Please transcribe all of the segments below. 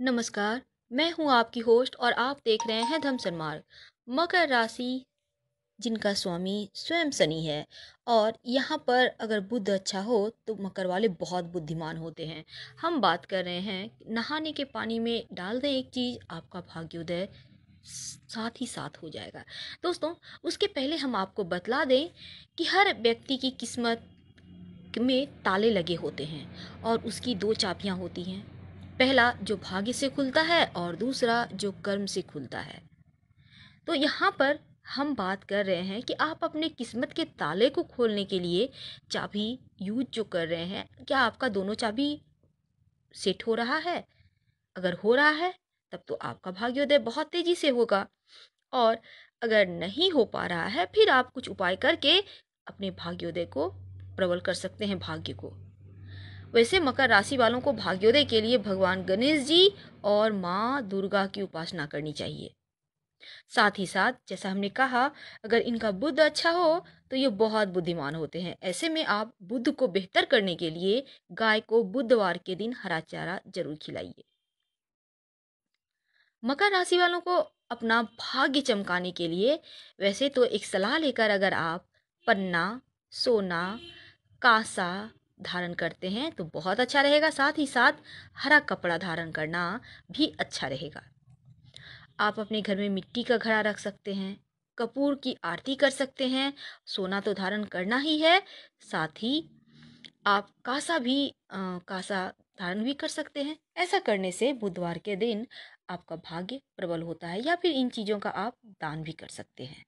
नमस्कार मैं हूं आपकी होस्ट और आप देख रहे हैं धमसन मार्ग मकर राशि जिनका स्वामी स्वयं शनि है और यहाँ पर अगर बुद्ध अच्छा हो तो मकर वाले बहुत बुद्धिमान होते हैं हम बात कर रहे हैं नहाने के पानी में डाल दें एक चीज़ आपका भाग्योदय साथ ही साथ हो जाएगा दोस्तों उसके पहले हम आपको बतला दें कि हर व्यक्ति की किस्मत में ताले लगे होते हैं और उसकी दो चापियाँ होती हैं पहला जो भाग्य से खुलता है और दूसरा जो कर्म से खुलता है तो यहाँ पर हम बात कर रहे हैं कि आप अपने किस्मत के ताले को खोलने के लिए चाबी यूज जो कर रहे हैं क्या आपका दोनों चाबी सेट हो रहा है अगर हो रहा है तब तो आपका भाग्योदय बहुत तेजी से होगा और अगर नहीं हो पा रहा है फिर आप कुछ उपाय करके अपने भाग्योदय को प्रबल कर सकते हैं भाग्य को वैसे मकर राशि वालों को भाग्योदय के लिए भगवान गणेश जी और माँ दुर्गा की उपासना करनी चाहिए साथ ही साथ जैसा हमने कहा अगर इनका बुद्ध अच्छा हो तो ये बहुत बुद्धिमान होते हैं ऐसे में आप बुद्ध को बेहतर करने के लिए गाय को बुधवार के दिन हरा चारा जरूर खिलाइए मकर राशि वालों को अपना भाग्य चमकाने के लिए वैसे तो एक सलाह लेकर अगर आप पन्ना सोना कासा धारण करते हैं तो बहुत अच्छा रहेगा साथ ही साथ हरा कपड़ा धारण करना भी अच्छा रहेगा आप अपने घर में मिट्टी का घड़ा रख सकते हैं कपूर की आरती कर सकते हैं सोना तो धारण करना ही है साथ ही आप कासा भी आ, कासा धारण भी कर सकते हैं ऐसा करने से बुधवार के दिन आपका भाग्य प्रबल होता है या फिर इन चीज़ों का आप दान भी कर सकते हैं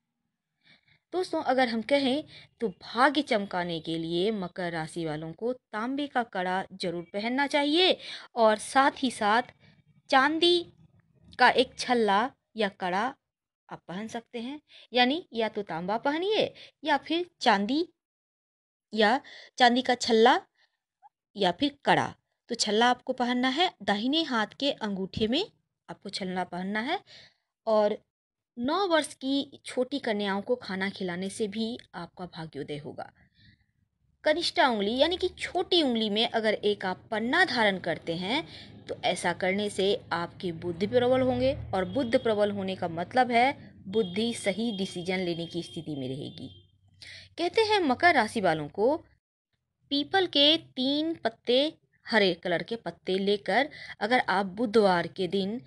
दोस्तों अगर हम कहें तो भाग्य चमकाने के लिए मकर राशि वालों को तांबे का कड़ा जरूर पहनना चाहिए और साथ ही साथ चांदी का एक छल्ला या कड़ा आप पहन सकते हैं यानी या तो तांबा पहनिए या फिर चांदी या चांदी का छल्ला या फिर कड़ा तो छल्ला आपको पहनना है दाहिने हाथ के अंगूठे में आपको छल्ला पहनना है और नौ वर्ष की छोटी कन्याओं को खाना खिलाने से भी आपका भाग्योदय होगा कनिष्ठा उंगली यानी कि छोटी उंगली में अगर एक आप पन्ना धारण करते हैं तो ऐसा करने से आपके बुद्धि प्रबल होंगे और बुद्ध प्रबल होने का मतलब है बुद्धि सही डिसीजन लेने की स्थिति में रहेगी कहते हैं मकर राशि वालों को पीपल के तीन पत्ते हरे कलर के पत्ते लेकर अगर आप बुधवार के दिन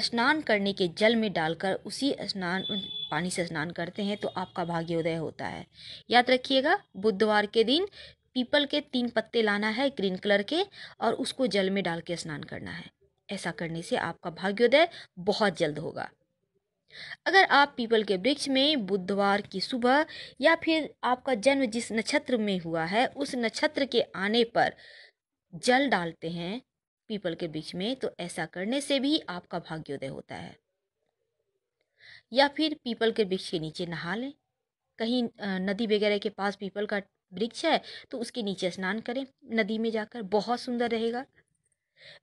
स्नान करने के जल में डालकर उसी स्नान पानी से स्नान करते हैं तो आपका भाग्योदय होता है याद रखिएगा बुधवार के दिन पीपल के तीन पत्ते लाना है ग्रीन कलर के और उसको जल में डाल के स्नान करना है ऐसा करने से आपका भाग्योदय बहुत जल्द होगा अगर आप पीपल के वृक्ष में बुधवार की सुबह या फिर आपका जन्म जिस नक्षत्र में हुआ है उस नक्षत्र के आने पर जल डालते हैं पीपल के बीच में तो ऐसा करने से भी आपका भाग्योदय होता है या फिर पीपल के वृक्ष के नीचे नहा लें कहीं नदी वगैरह के पास पीपल का वृक्ष है तो उसके नीचे स्नान करें नदी में जाकर बहुत सुंदर रहेगा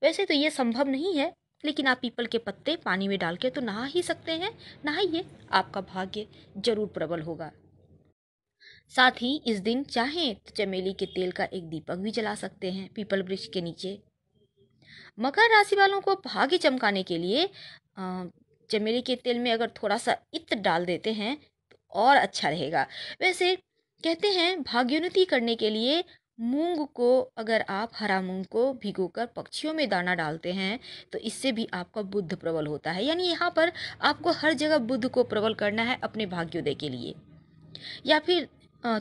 वैसे तो ये संभव नहीं है लेकिन आप पीपल के पत्ते पानी में डाल के तो नहा ही सकते हैं नहाइए आपका भाग्य जरूर प्रबल होगा साथ ही इस दिन चाहें तो चमेली के तेल का एक दीपक भी जला सकते हैं पीपल वृक्ष के नीचे मकर राशि वालों को भाग्य चमकाने के लिए चमेली के तेल में अगर थोड़ा सा इत्र डाल देते हैं तो और अच्छा रहेगा वैसे कहते हैं भाग्योन्नति करने के लिए मूंग को अगर आप हरा मूंग को भिगोकर पक्षियों में दाना डालते हैं तो इससे भी आपका बुद्ध प्रबल होता है यानी यहाँ पर आपको हर जगह बुद्ध को प्रबल करना है अपने भाग्योदय के लिए या फिर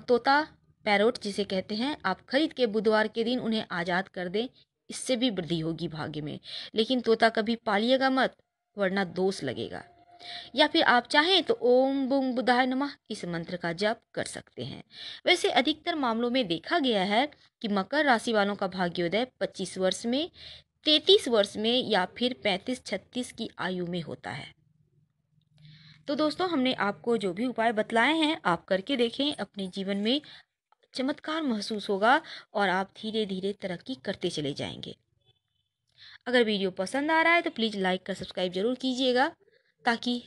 तोता पैरोट जिसे कहते हैं आप खरीद के बुधवार के दिन उन्हें आज़ाद कर दें इससे भी वृद्धि होगी भाग्य में लेकिन तोता कभी पालिएगा मत वरना दोष लगेगा या फिर आप चाहें तो ओम बुम बुधाय नमः इस मंत्र का जप कर सकते हैं वैसे अधिकतर मामलों में देखा गया है कि मकर राशि वालों का भाग्योदय 25 वर्ष में 33 वर्ष में या फिर 35-36 की आयु में होता है तो दोस्तों हमने आपको जो भी उपाय बतलाए हैं आप करके देखें अपने जीवन में चमत्कार महसूस होगा और आप धीरे धीरे तरक्की करते चले जाएंगे अगर वीडियो पसंद आ रहा है तो प्लीज़ लाइक कर सब्सक्राइब जरूर कीजिएगा ताकि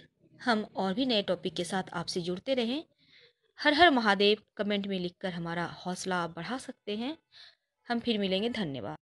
हम और भी नए टॉपिक के साथ आपसे जुड़ते रहें हर हर महादेव कमेंट में लिखकर हमारा हौसला बढ़ा सकते हैं हम फिर मिलेंगे धन्यवाद